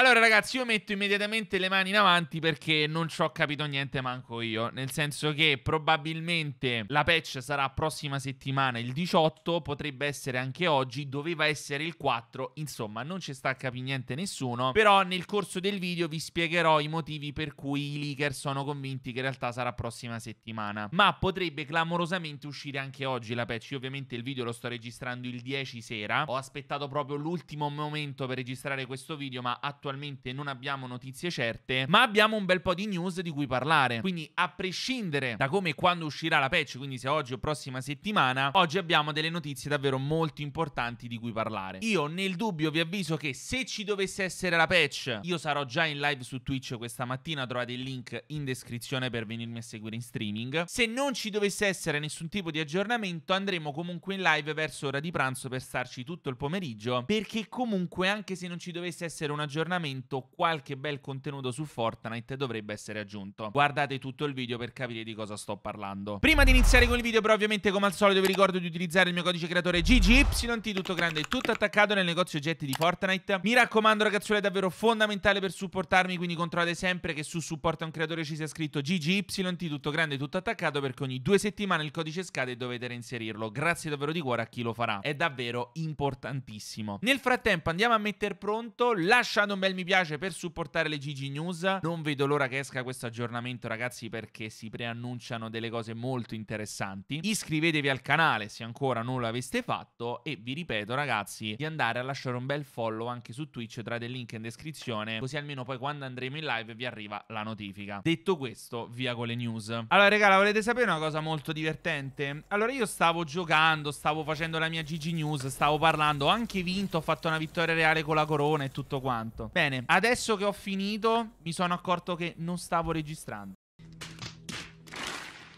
Allora, ragazzi, io metto immediatamente le mani in avanti perché non ci ho capito niente manco io. Nel senso che probabilmente la patch sarà prossima settimana il 18, potrebbe essere anche oggi, doveva essere il 4. Insomma, non ci sta a capire niente nessuno. Però nel corso del video vi spiegherò i motivi per cui i leaker sono convinti che in realtà sarà prossima settimana. Ma potrebbe clamorosamente uscire anche oggi la patch. Io ovviamente il video lo sto registrando il 10 sera. Ho aspettato proprio l'ultimo momento per registrare questo video, ma attualmente attualmente non abbiamo notizie certe, ma abbiamo un bel po' di news di cui parlare. Quindi a prescindere da come e quando uscirà la patch, quindi se oggi o prossima settimana, oggi abbiamo delle notizie davvero molto importanti di cui parlare. Io nel dubbio vi avviso che se ci dovesse essere la patch, io sarò già in live su Twitch questa mattina, trovate il link in descrizione per venirmi a seguire in streaming. Se non ci dovesse essere nessun tipo di aggiornamento, andremo comunque in live verso ora di pranzo per starci tutto il pomeriggio, perché comunque anche se non ci dovesse essere un aggiornamento, aggiornamento qualche bel contenuto su Fortnite dovrebbe essere aggiunto. Guardate tutto il video per capire di cosa sto parlando. Prima di iniziare con il video però ovviamente come al solito vi ricordo di utilizzare il mio codice creatore GGYT tutto grande e tutto attaccato nel negozio oggetti di Fortnite. Mi raccomando ragazzuoli è davvero fondamentale per supportarmi quindi controllate sempre che su supporta un creatore ci sia scritto GGYT tutto grande e tutto attaccato perché ogni due settimane il codice scade e dovete reinserirlo. Grazie davvero di cuore a chi lo farà. È davvero importantissimo. Nel frattempo andiamo a metter pronto lasciando un bel mi piace per supportare le Gigi News. Non vedo l'ora che esca questo aggiornamento, ragazzi, perché si preannunciano delle cose molto interessanti. Iscrivetevi al canale se ancora non l'aveste fatto e vi ripeto, ragazzi, di andare a lasciare un bel follow anche su Twitch, Trate il link in descrizione, così almeno poi quando andremo in live vi arriva la notifica. Detto questo, via con le news. Allora, regala, volete sapere una cosa molto divertente? Allora, io stavo giocando, stavo facendo la mia Gigi News, stavo parlando, ho anche vinto, ho fatto una vittoria reale con la corona e tutto quanto. Bene, adesso che ho finito mi sono accorto che non stavo registrando.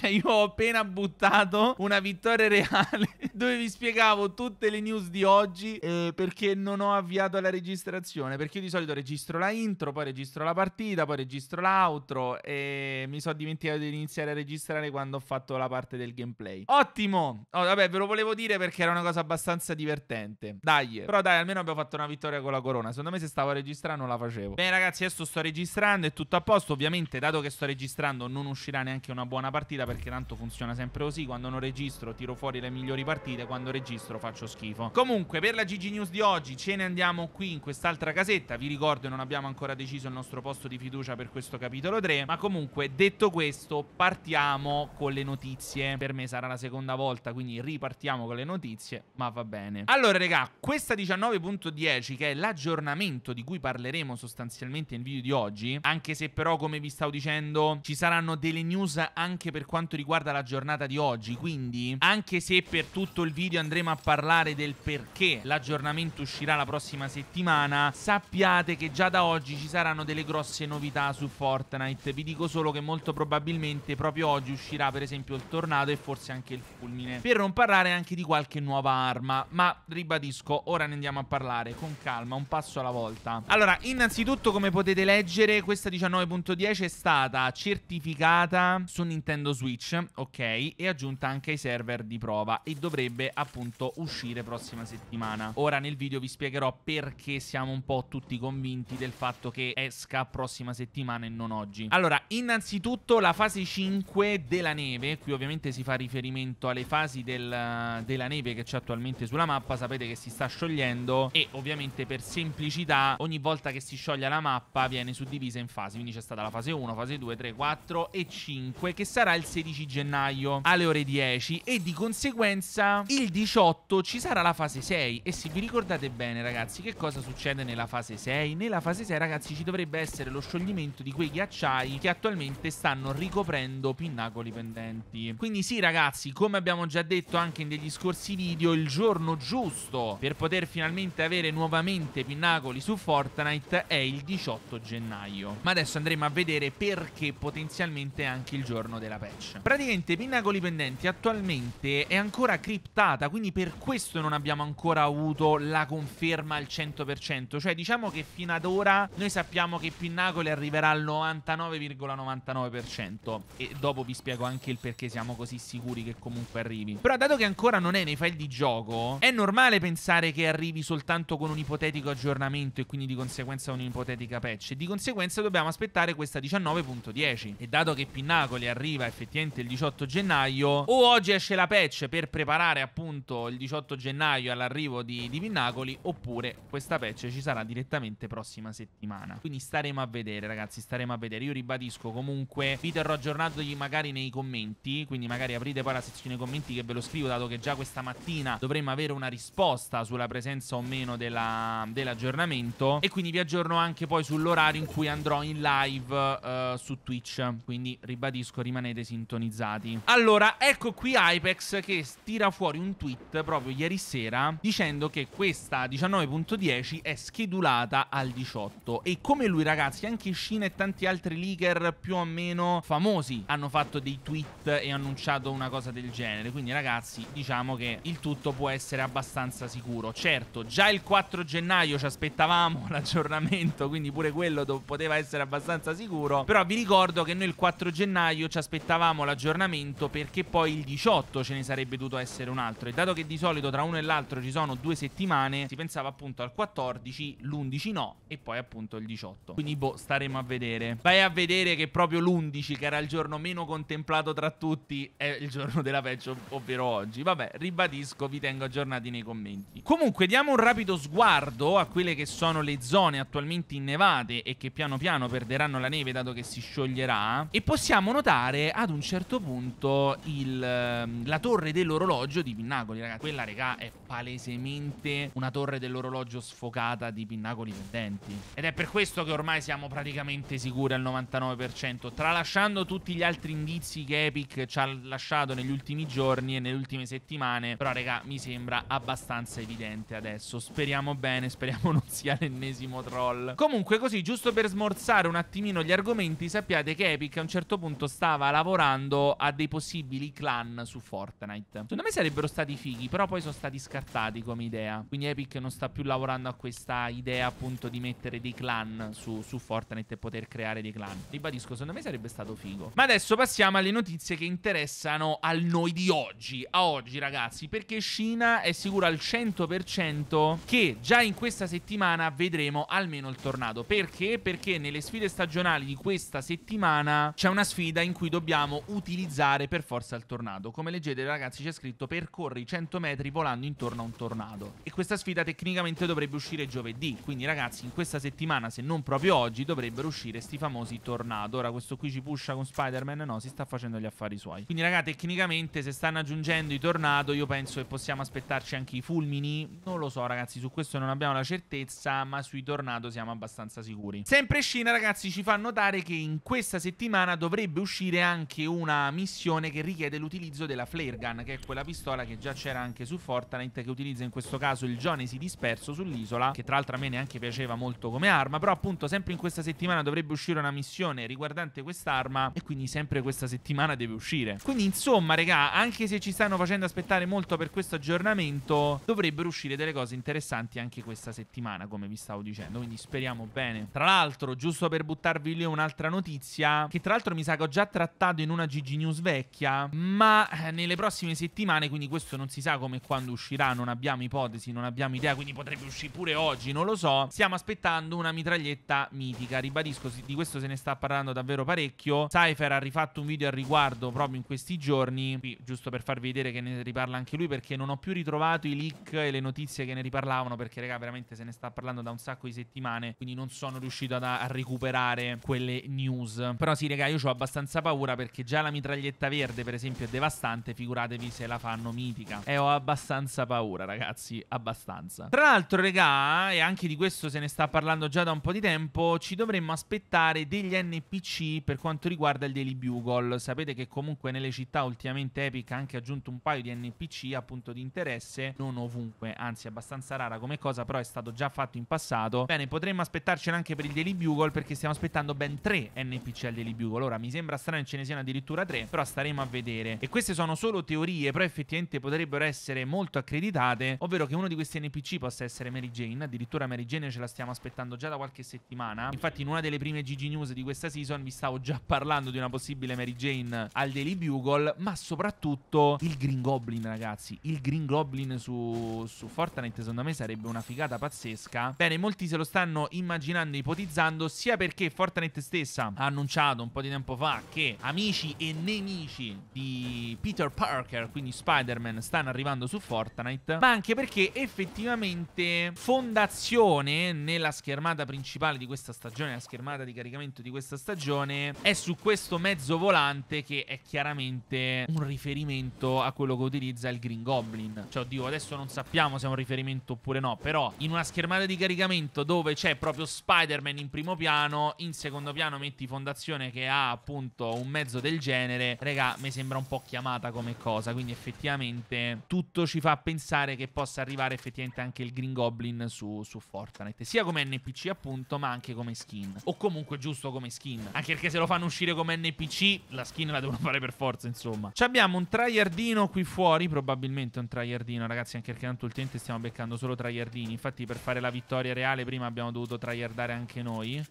Cioè, io ho appena buttato una vittoria reale dove vi spiegavo tutte le news di oggi eh, perché non ho avviato la registrazione. Perché io di solito registro la intro, poi registro la partita, poi registro l'outro e mi sono dimenticato di iniziare a registrare quando ho fatto la parte del gameplay. Ottimo! Oh, vabbè, ve lo volevo dire perché era una cosa abbastanza divertente. Dai, però dai, almeno abbiamo fatto una vittoria con la corona. Secondo me se stavo registrando non la facevo. Bene ragazzi, adesso sto registrando, è tutto a posto. Ovviamente, dato che sto registrando, non uscirà neanche una buona partita perché tanto funziona sempre così. Quando non registro tiro fuori le migliori partite, quando registro faccio schifo. Comunque, per la GG News di oggi ce ne andiamo qui in quest'altra casetta. Vi ricordo, non abbiamo ancora deciso il nostro posto di fiducia per questo capitolo 3. Ma comunque, detto questo, partiamo con le notizie. Per me sarà la seconda volta, quindi ripartiamo con le notizie, ma va bene. Allora, raga, questa 19.10, che è l'aggiornamento di cui parleremo sostanzialmente nel video di oggi, anche se però, come vi stavo dicendo, ci saranno delle news anche per quanto quanto riguarda la giornata di oggi, quindi anche se per tutto il video andremo a parlare del perché l'aggiornamento uscirà la prossima settimana, sappiate che già da oggi ci saranno delle grosse novità su Fortnite. Vi dico solo che molto probabilmente proprio oggi uscirà per esempio il tornado e forse anche il fulmine, per non parlare anche di qualche nuova arma, ma ribadisco, ora ne andiamo a parlare con calma, un passo alla volta. Allora, innanzitutto come potete leggere, questa 19.10 è stata certificata su Nintendo Switch Twitch, ok, e aggiunta anche ai server di prova e dovrebbe appunto uscire prossima settimana. Ora nel video vi spiegherò perché siamo un po' tutti convinti del fatto che esca prossima settimana e non oggi. Allora, innanzitutto la fase 5 della neve, qui ovviamente si fa riferimento alle fasi del, della neve che c'è attualmente sulla mappa, sapete che si sta sciogliendo e ovviamente per semplicità ogni volta che si scioglie la mappa viene suddivisa in fasi, quindi c'è stata la fase 1, fase 2, 3, 4 e 5 che sarà il 6 16 gennaio alle ore 10 e di conseguenza il 18 ci sarà la fase 6 e se vi ricordate bene ragazzi che cosa succede nella fase 6? Nella fase 6 ragazzi ci dovrebbe essere lo scioglimento di quei ghiacciai che attualmente stanno ricoprendo pinnacoli pendenti. Quindi sì ragazzi come abbiamo già detto anche in degli scorsi video il giorno giusto per poter finalmente avere nuovamente pinnacoli su Fortnite è il 18 gennaio. Ma adesso andremo a vedere perché potenzialmente è anche il giorno della patch. Twitch. Praticamente Pinnacoli Pendenti attualmente è ancora criptata, quindi per questo non abbiamo ancora avuto la conferma al 100%. Cioè diciamo che fino ad ora noi sappiamo che Pinnacoli arriverà al 99,99%. ,99%, e dopo vi spiego anche il perché siamo così sicuri che comunque arrivi. Però dato che ancora non è nei file di gioco, è normale pensare che arrivi soltanto con un ipotetico aggiornamento e quindi di conseguenza un'ipotetica patch. E Di conseguenza dobbiamo aspettare questa 19.10. E dato che Pinnacoli arriva effettivamente praticamente il 18 gennaio o oggi esce la patch per preparare appunto il 18 gennaio all'arrivo di, di Vinnacoli oppure questa patch ci sarà direttamente prossima settimana. Quindi staremo a vedere ragazzi, staremo a vedere. Io ribadisco comunque, vi terrò aggiornato magari nei commenti, quindi magari aprite poi la sezione commenti che ve lo scrivo dato che già questa mattina dovremmo avere una risposta sulla presenza o meno dell'aggiornamento e quindi vi aggiorno anche poi sull'orario in cui andrò in live uh, su Twitch. Quindi ribadisco, rimanete sintonizzati sintonizzati. Allora, ecco qui Apex che tira fuori un tweet proprio ieri sera dicendo che questa 19.10 è schedulata al 18 e come lui ragazzi anche Shin e tanti altri leaker più o meno famosi hanno fatto dei tweet e annunciato una cosa del genere, quindi ragazzi diciamo che il tutto può essere abbastanza sicuro. Certo, già il 4 gennaio ci aspettavamo l'aggiornamento, quindi pure quello poteva essere abbastanza sicuro, però vi ricordo che noi il 4 gennaio ci aspettavamo aspettavamo l'aggiornamento perché poi il 18 ce ne sarebbe dovuto essere un altro e dato che di solito tra uno e l'altro ci sono due settimane si pensava appunto al 14, l'11 no e poi appunto il 18 quindi boh staremo a vedere vai a vedere che proprio l'11 che era il giorno meno contemplato tra tutti è il giorno della peggio ovvero oggi vabbè ribadisco vi tengo aggiornati nei commenti comunque diamo un rapido sguardo a quelle che sono le zone attualmente innevate e che piano piano perderanno la neve dato che si scioglierà e possiamo notare ad un un certo punto il, ehm, la torre dell'orologio di Pinnacoli, ragazzi. Quella, regà, è palesemente una torre dell'orologio sfocata di Pinnacoli pendenti. Ed è per questo che ormai siamo praticamente sicuri al 99%, tralasciando tutti gli altri indizi che Epic ci ha lasciato negli ultimi giorni e nelle ultime settimane. Però, regà, mi sembra abbastanza evidente adesso. Speriamo bene, speriamo non sia l'ennesimo troll. Comunque, così, giusto per smorzare un attimino gli argomenti, sappiate che Epic a un certo punto stava lavorando pensando a dei possibili clan su Fortnite. Secondo me sarebbero stati fighi, però poi sono stati scartati come idea. Quindi Epic non sta più lavorando a questa idea appunto di mettere dei clan su, su Fortnite e poter creare dei clan. Ribadisco, secondo me sarebbe stato figo. Ma adesso passiamo alle notizie che interessano al noi di oggi. A oggi ragazzi, perché Shina è sicura al 100% che già in questa settimana vedremo almeno il tornado. Perché? Perché nelle sfide stagionali di questa settimana c'è una sfida in cui dobbiamo utilizzare per forza il tornado. Come leggete ragazzi c'è scritto percorri 100 metri volando intorno a un tornado. E questa sfida tecnicamente dovrebbe uscire giovedì, quindi ragazzi in questa settimana se non proprio oggi dovrebbero uscire sti famosi tornado. Ora questo qui ci pusha con Spider-Man, no si sta facendo gli affari suoi. Quindi ragazzi, tecnicamente se stanno aggiungendo i tornado io penso che possiamo aspettarci anche i fulmini. Non lo so ragazzi su questo non abbiamo la certezza ma sui tornado siamo abbastanza sicuri. Sempre Scina ragazzi ci fa notare che in questa settimana dovrebbe uscire anche una missione che richiede l'utilizzo della flare gun, che è quella pistola che già c'era anche su Fortnite, che utilizza in questo caso il Jonesi disperso sull'isola, che tra l'altro a me neanche piaceva molto come arma, però appunto sempre in questa settimana dovrebbe uscire una missione riguardante quest'arma e quindi sempre questa settimana deve uscire. Quindi insomma, regà, anche se ci stanno facendo aspettare molto per questo aggiornamento, dovrebbero uscire delle cose interessanti anche questa settimana, come vi stavo dicendo, quindi speriamo bene. Tra l'altro, giusto per buttarvi lì un'altra notizia, che tra l'altro mi sa che ho già trattato in un una Gigi News vecchia, ma eh, nelle prossime settimane, quindi questo non si sa come e quando uscirà, non abbiamo ipotesi, non abbiamo idea, quindi potrebbe uscire pure oggi, non lo so. Stiamo aspettando una mitraglietta mitica, ribadisco, di questo se ne sta parlando davvero parecchio. Cypher ha rifatto un video al riguardo proprio in questi giorni, qui giusto per farvi vedere che ne riparla anche lui perché non ho più ritrovato i leak e le notizie che ne riparlavano perché raga veramente se ne sta parlando da un sacco di settimane, quindi non sono riuscito a, a recuperare quelle news. Però sì raga, io ho abbastanza paura perché già la mitraglietta verde, per esempio, è devastante, figuratevi se la fanno mitica. E eh, ho abbastanza paura, ragazzi, abbastanza. Tra l'altro, regà, e anche di questo se ne sta parlando già da un po' di tempo, ci dovremmo aspettare degli NPC per quanto riguarda il Daily Bugle. Sapete che comunque nelle città ultimamente Epic ha anche aggiunto un paio di NPC, appunto, di interesse, non ovunque, anzi abbastanza rara come cosa, però è stato già fatto in passato. Bene, potremmo aspettarcene anche per il Daily Bugle perché stiamo aspettando ben tre NPC al Daily Bugle. Ora, mi sembra strano che ce ne siano addirittura addirittura tre, però staremo a vedere. E queste sono solo teorie, però effettivamente potrebbero essere molto accreditate, ovvero che uno di questi NPC possa essere Mary Jane, addirittura Mary Jane ce la stiamo aspettando già da qualche settimana. Infatti in una delle prime GG News di questa season vi stavo già parlando di una possibile Mary Jane al Daily Bugle, ma soprattutto il Green Goblin ragazzi, il Green Goblin su, su Fortnite secondo me sarebbe una figata pazzesca. Bene, molti se lo stanno immaginando, ipotizzando, sia perché Fortnite stessa ha annunciato un po' di tempo fa che amici amici e nemici di Peter Parker, quindi Spider-Man, stanno arrivando su Fortnite, ma anche perché effettivamente fondazione nella schermata principale di questa stagione, la schermata di caricamento di questa stagione, è su questo mezzo volante che è chiaramente un riferimento a quello che utilizza il Green Goblin. Cioè, oddio, adesso non sappiamo se è un riferimento oppure no, però in una schermata di caricamento dove c'è proprio Spider-Man in primo piano, in secondo piano metti fondazione che ha appunto un mezzo del genere, raga, mi sembra un po' chiamata come cosa. Quindi effettivamente tutto ci fa pensare che possa arrivare effettivamente anche il Green Goblin su, su Fortnite. Sia come NPC appunto, ma anche come skin. O comunque giusto come skin. Anche perché se lo fanno uscire come NPC, la skin la devono fare per forza, insomma. Ci abbiamo un tryhardino qui fuori, probabilmente un tryhardino, ragazzi, anche perché tanto ultimamente stiamo beccando solo tryhardini. Infatti per fare la vittoria reale prima abbiamo dovuto tryhardare anche noi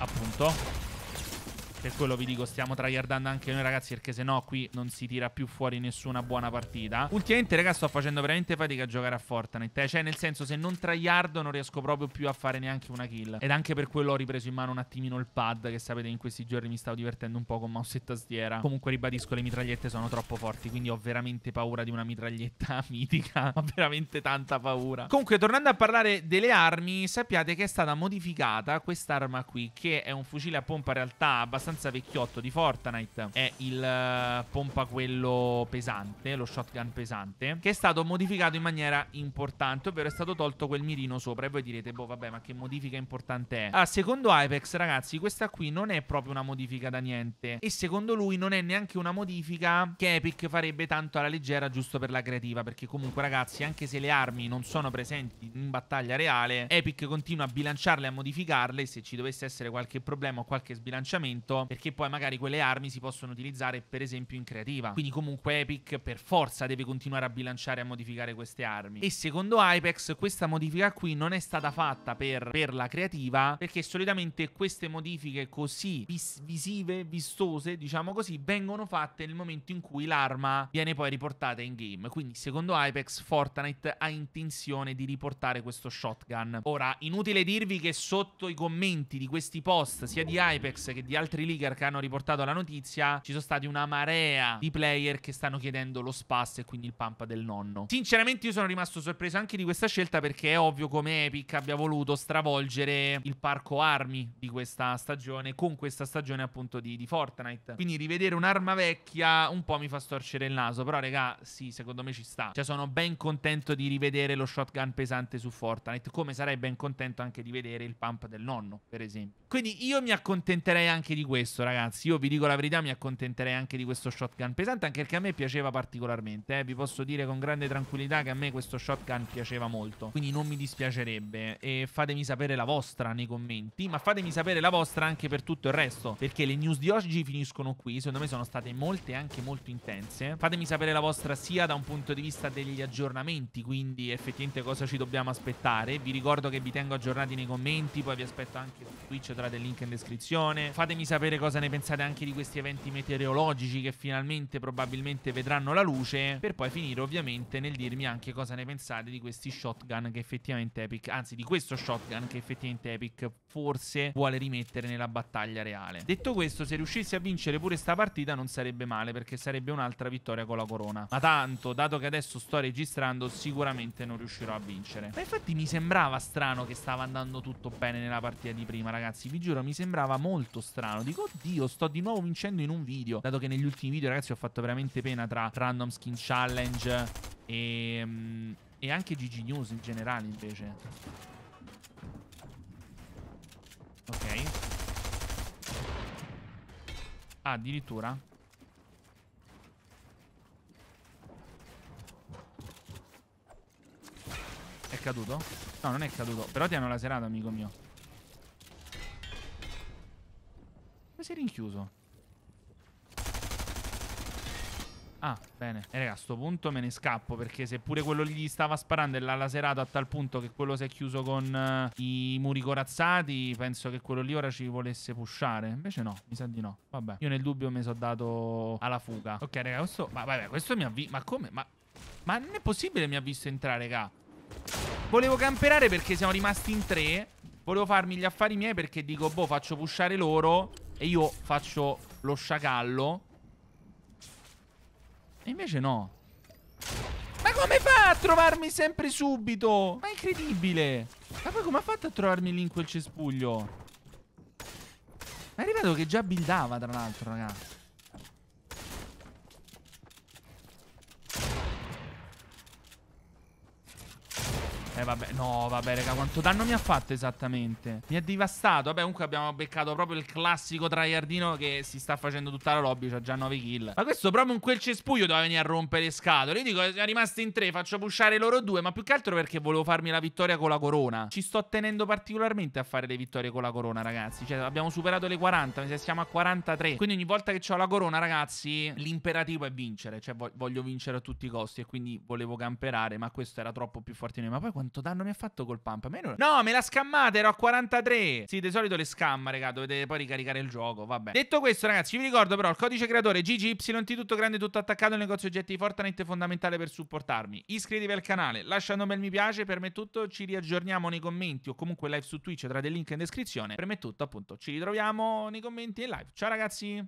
appunto per quello vi dico, stiamo tryhardando anche noi ragazzi perché se no qui non si tira più fuori nessuna buona partita. Ultimamente ragazzi sto facendo veramente fatica a giocare a Fortnite. Eh. Cioè nel senso se non tryhardo non riesco proprio più a fare neanche una kill. Ed anche per quello ho ripreso in mano un attimino il pad che sapete in questi giorni mi stavo divertendo un po' con mouse e tastiera. Comunque ribadisco le mitragliette sono troppo forti quindi ho veramente paura di una mitraglietta mitica. Ho veramente tanta paura. Comunque tornando a parlare delle armi sappiate che è stata modificata quest'arma qui che è un fucile a pompa in realtà abbastanza abbastanza vecchiotto di Fortnite è il eh, pompa quello pesante, lo shotgun pesante, che è stato modificato in maniera importante, ovvero è stato tolto quel mirino sopra. E voi direte, boh, vabbè, ma che modifica importante è? Allora, ah, secondo Apex, ragazzi, questa qui non è proprio una modifica da niente. E secondo lui non è neanche una modifica che Epic farebbe tanto alla leggera, giusto per la creativa. Perché comunque, ragazzi, anche se le armi non sono presenti in battaglia reale, Epic continua a bilanciarle e a modificarle. Se ci dovesse essere qualche problema o qualche sbilanciamento, perché poi magari quelle armi si possono utilizzare per esempio in creativa. Quindi comunque Epic per forza deve continuare a bilanciare e a modificare queste armi. E secondo Apex questa modifica qui non è stata fatta per, per la creativa, perché solitamente queste modifiche così vis visive, vistose, diciamo così, vengono fatte nel momento in cui l'arma viene poi riportata in game. Quindi secondo Apex Fortnite ha intenzione di riportare questo shotgun. Ora, inutile dirvi che sotto i commenti di questi post, sia di Apex che di altri leaker che hanno riportato la notizia, ci sono stati una marea di player che stanno chiedendo lo spass e quindi il pump del nonno. Sinceramente io sono rimasto sorpreso anche di questa scelta perché è ovvio come Epic abbia voluto stravolgere il parco armi di questa stagione con questa stagione appunto di, di Fortnite. Quindi rivedere un'arma vecchia un po' mi fa storcere il naso, però regà sì, secondo me ci sta. Cioè sono ben contento di rivedere lo shotgun pesante su Fortnite, come sarei ben contento anche di vedere il pump del nonno, per esempio. Quindi io mi accontenterei anche di questo questo, ragazzi. Io vi dico la verità, mi accontenterei anche di questo shotgun pesante, anche perché a me piaceva particolarmente. Eh. Vi posso dire con grande tranquillità che a me questo shotgun piaceva molto. Quindi non mi dispiacerebbe. E fatemi sapere la vostra nei commenti, ma fatemi sapere la vostra anche per tutto il resto. Perché le news di oggi finiscono qui. Secondo me sono state molte anche molto intense. Fatemi sapere la vostra sia da un punto di vista degli aggiornamenti, quindi effettivamente cosa ci dobbiamo aspettare. Vi ricordo che vi tengo aggiornati nei commenti, poi vi aspetto anche su Twitch, trovate il link in descrizione. Fatemi sapere sapere cosa ne pensate anche di questi eventi meteorologici che finalmente probabilmente vedranno la luce, per poi finire ovviamente nel dirmi anche cosa ne pensate di questi shotgun che effettivamente Epic, anzi di questo shotgun che effettivamente Epic forse vuole rimettere nella battaglia reale. Detto questo, se riuscissi a vincere pure sta partita non sarebbe male perché sarebbe un'altra vittoria con la corona. Ma tanto, dato che adesso sto registrando, sicuramente non riuscirò a vincere. Ma infatti mi sembrava strano che stava andando tutto bene nella partita di prima, ragazzi. Vi giuro, mi sembrava molto strano dico, oddio, sto di nuovo vincendo in un video. Dato che negli ultimi video, ragazzi, ho fatto veramente pena tra Random Skin Challenge e, mm, e anche GG News in generale, invece. Ok. Ah, addirittura. È caduto? No, non è caduto. Però ti hanno laserato, amico mio. si è rinchiuso? Ah, bene. E eh, raga, a sto punto me ne scappo perché seppure quello lì gli stava sparando e l'ha laserato a tal punto che quello si è chiuso con uh, i muri corazzati, penso che quello lì ora ci volesse pushare. Invece no, mi sa di no. Vabbè, io nel dubbio mi sono dato alla fuga. Ok, raga, questo... Ma vabbè, questo mi ha visto... Ma come? Ma... Ma non è possibile mi ha visto entrare, raga. Volevo camperare perché siamo rimasti in tre. Volevo farmi gli affari miei perché dico, boh, faccio pushare loro. E io faccio lo sciacallo. E invece no. Ma come fa a trovarmi sempre subito? Ma è incredibile. Ma poi come ha fatto a trovarmi lì in quel cespuglio? Ma è arrivato che già buildava, tra l'altro, ragazzi. Eh vabbè, no, vabbè, raga, quanto danno mi ha fatto esattamente? Mi ha devastato. Vabbè, comunque abbiamo beccato proprio il classico tryhardino che si sta facendo tutta la lobby, c'ha già 9 kill. Ma questo proprio in quel cespuglio doveva venire a rompere le scatole. Io dico, siamo rimasti in 3, faccio pushare loro due, ma più che altro perché volevo farmi la vittoria con la corona. Ci sto tenendo particolarmente a fare le vittorie con la corona, ragazzi. Cioè, abbiamo superato le 40, siamo a 43. Quindi ogni volta che ho la corona, ragazzi, l'imperativo è vincere. Cioè, voglio vincere a tutti i costi e quindi volevo camperare, ma questo era troppo più forte di noi. Ma poi quanto danno mi ha fatto col pump. A me Non... No, me la scammate, ero a 43. Sì, di solito le scamma, raga. Dovete poi ricaricare il gioco. Vabbè. Detto questo, ragazzi, vi ricordo però il codice creatore GGYT tutto grande, tutto attaccato. Il negozio oggetti di Fortnite fondamentale per supportarmi. Iscrivetevi al canale, lasciate un bel mi piace. Per me tutto, ci riaggiorniamo nei commenti o comunque live su Twitch. Tra dei link in descrizione. Per me tutto, appunto. Ci ritroviamo nei commenti e live. Ciao, ragazzi.